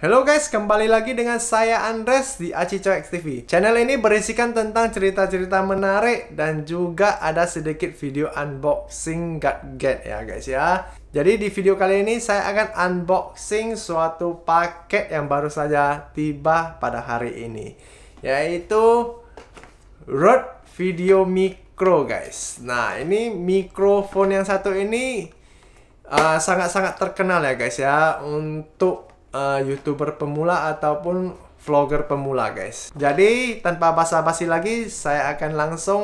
Halo guys, kembali lagi dengan saya Andres di Aci XTV. TV. Channel ini berisikan tentang cerita-cerita menarik dan juga ada sedikit video unboxing gadget ya guys ya. Jadi di video kali ini saya akan unboxing suatu paket yang baru saja tiba pada hari ini, yaitu Rode Video Micro guys. Nah, ini mikrofon yang satu ini uh, sangat-sangat uh, sangat -sangat terkenal ya guys ya untuk uh, youtuber pemula ataupun vlogger pemula guys. Jadi tanpa basa-basi lagi saya akan langsung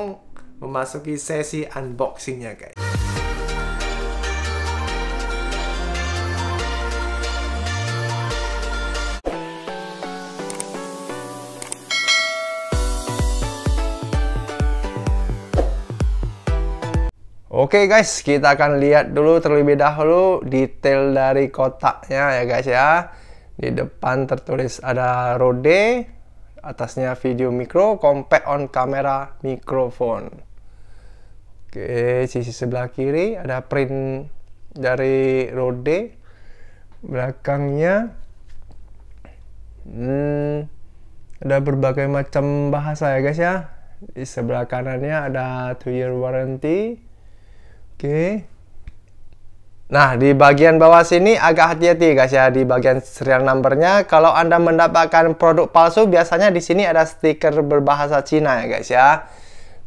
memasuki sesi unboxingnya guys. Oke okay guys, kita akan lihat dulu terlebih dahulu detail dari kotaknya ya guys ya. Di depan tertulis ada Rode, atasnya video mikro, compact on camera, mikrofon. Oke, sisi sebelah kiri ada print dari Rode. Belakangnya hmm, ada berbagai macam bahasa ya guys ya. Di sebelah kanannya ada 2 year warranty Oke. Nah, di bagian bawah sini agak hati-hati guys ya di bagian serial numbernya. Kalau Anda mendapatkan produk palsu, biasanya di sini ada stiker berbahasa Cina ya guys ya.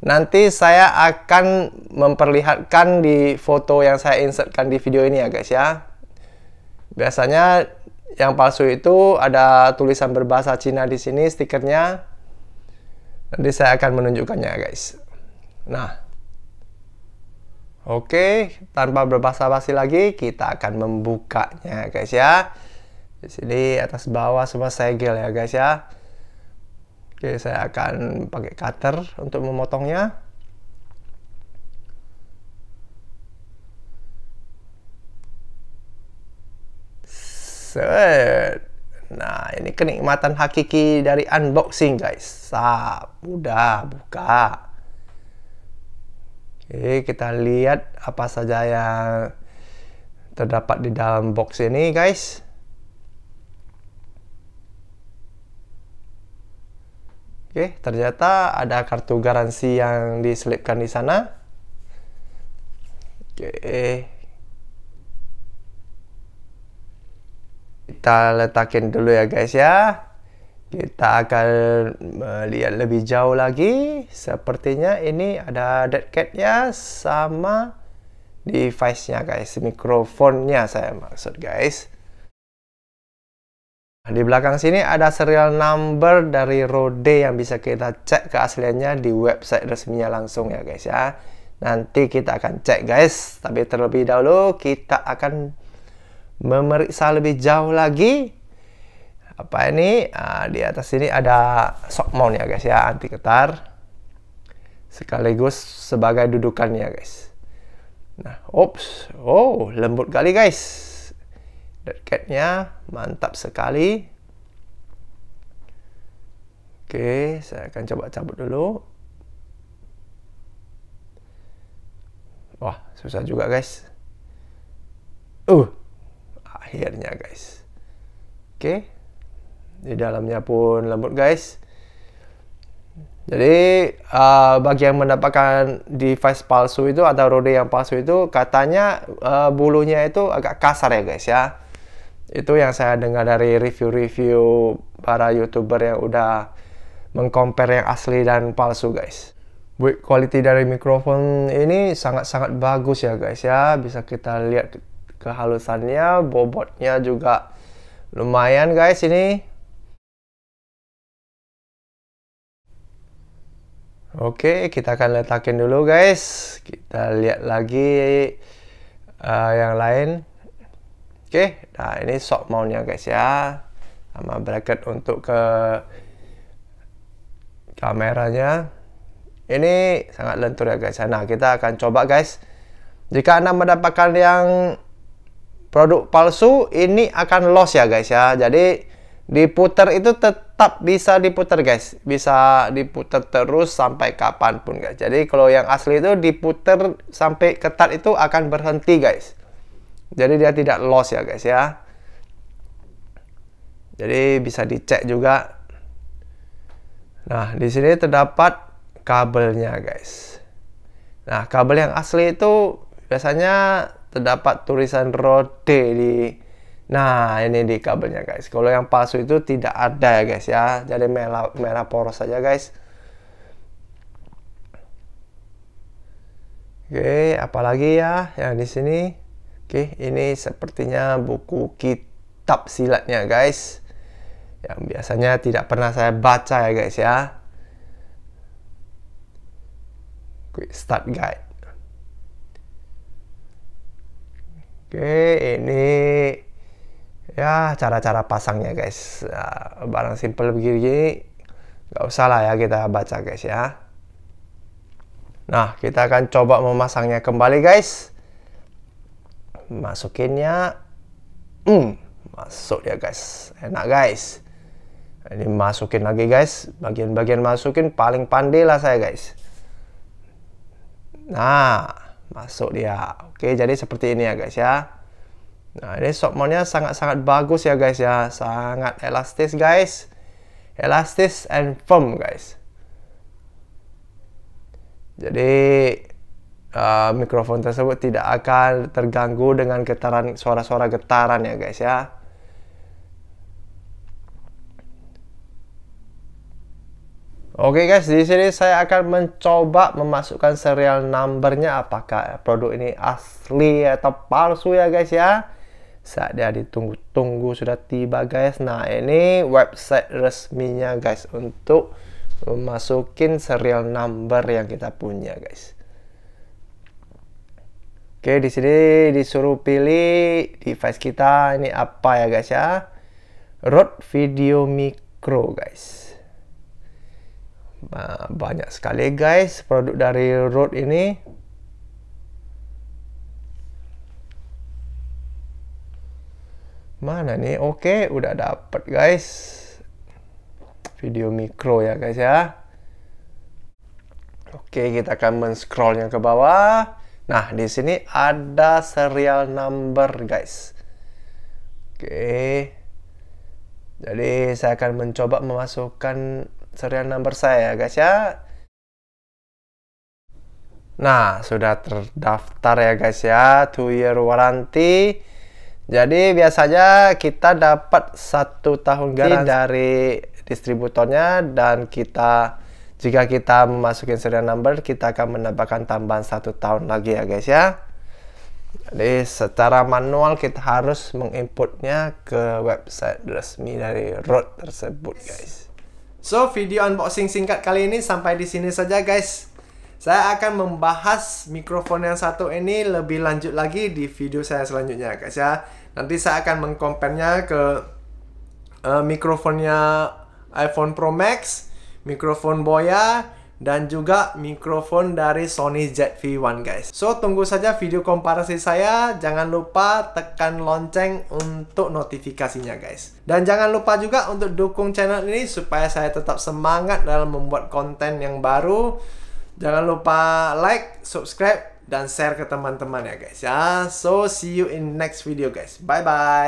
Nanti saya akan memperlihatkan di foto yang saya insertkan di video ini ya guys ya. Biasanya yang palsu itu ada tulisan berbahasa Cina di sini stikernya. Nanti saya akan menunjukkannya guys. Nah, Oke, tanpa berbasa-basi lagi kita akan membukanya guys ya. Di sini atas bawah semua segel ya guys ya. Oke, saya akan pakai cutter untuk memotongnya. Set. Nah, ini kenikmatan hakiki dari unboxing guys. Sap, udah buka. Eh, kita lihat apa saja yang terdapat di dalam box ini guys. Oke, ternyata ada kartu garansi yang diselipkan di sana. Oke. Kita letakin dulu ya guys ya. Kita akan melihat lebih jauh lagi. Sepertinya ini ada dead ya sama device-nya guys, mikrofonnya saya maksud guys. Di belakang sini ada serial number dari Rode yang bisa kita cek keasliannya di website resminya langsung ya guys ya. Nanti kita akan cek guys, tapi terlebih dahulu kita akan memeriksa lebih jauh lagi apa ini uh, di atas sini ada shock mount ya guys ya anti getar sekaligus sebagai dudukannya guys nah ops oh lembut kali guys dekatnya mantap sekali oke saya akan coba cabut dulu wah susah juga guys uh akhirnya guys oke di dalamnya pun lembut guys jadi uh, bagi yang mendapatkan device palsu itu atau rode yang palsu itu katanya uh, bulunya itu agak kasar ya guys ya. Itu yang saya dengar dari review-review para youtuber yang udah mengcompare yang asli dan palsu guys. buat quality dari mikrofon ini sangat-sangat bagus ya guys ya. Bisa kita lihat kehalusannya, bobotnya juga lumayan guys ini Oke, kita akan letakin dulu guys. Kita lihat lagi uh, yang lain. Oke, nah ini shock mountnya guys ya. Sama bracket untuk ke kameranya. Ini sangat lentur ya guys. Ya. Nah, kita akan coba guys. Jika Anda mendapatkan yang produk palsu, ini akan loss ya guys ya. Jadi, diputar itu tetap bisa diputar guys bisa diputar terus sampai kapanpun guys jadi kalau yang asli itu diputar sampai ketat itu akan berhenti guys jadi dia tidak loss ya guys ya jadi bisa dicek juga nah di sini terdapat kabelnya guys nah kabel yang asli itu biasanya terdapat tulisan rode di Nah, ini di kabelnya guys. Kalau yang palsu itu tidak ada ya guys ya. Jadi merah merah poros saja guys. Oke, apalagi ya yang di sini. Oke, ini sepertinya buku kitab silatnya guys. Yang biasanya tidak pernah saya baca ya guys ya. Quick start guide. Oke, ini ya cara-cara pasangnya guys ya, barang simple begini nggak usah lah ya kita baca guys ya nah kita akan coba memasangnya kembali guys masukinnya hmm, masuk ya guys enak guys ini masukin lagi guys bagian-bagian masukin paling pandai lah saya guys nah masuk dia oke jadi seperti ini ya guys ya Nah, ini soft nya sangat-sangat bagus ya guys ya. Sangat elastis guys. Elastis and firm guys. Jadi uh, mikrofon tersebut tidak akan terganggu dengan getaran suara-suara getaran ya guys ya. Oke okay guys, di sini saya akan mencoba memasukkan serial numbernya apakah produk ini asli atau palsu ya guys ya saat dia ditunggu-tunggu sudah tiba guys nah ini website resminya guys untuk masukin serial number yang kita punya guys oke di sini disuruh pilih device kita ini apa ya guys ya Rode Video Micro guys nah, banyak sekali guys produk dari Rode ini mana nih oke udah dapet guys video mikro ya guys ya oke kita akan men-scrollnya ke bawah nah di sini ada serial number guys oke jadi saya akan mencoba memasukkan serial number saya ya guys ya Nah, sudah terdaftar ya guys ya, Two year warranty. Jadi biasanya kita dapat satu tahun garansi dari distributornya dan kita jika kita memasukin serial number kita akan mendapatkan tambahan satu tahun lagi ya guys ya. Jadi secara manual kita harus menginputnya ke website resmi dari Road tersebut guys. So video unboxing singkat kali ini sampai di sini saja guys. Saya akan membahas mikrofon yang satu ini lebih lanjut lagi di video saya selanjutnya guys ya. Nanti saya akan mengkompennya ke uh, mikrofonnya iPhone Pro Max, mikrofon Boya, dan juga mikrofon dari Sony ZV-1 guys. So tunggu saja video komparasi saya, jangan lupa tekan lonceng untuk notifikasinya guys. Dan jangan lupa juga untuk dukung channel ini supaya saya tetap semangat dalam membuat konten yang baru. Jangan lupa like, subscribe, dan share ke teman-teman ya guys ya so see you in next video guys bye bye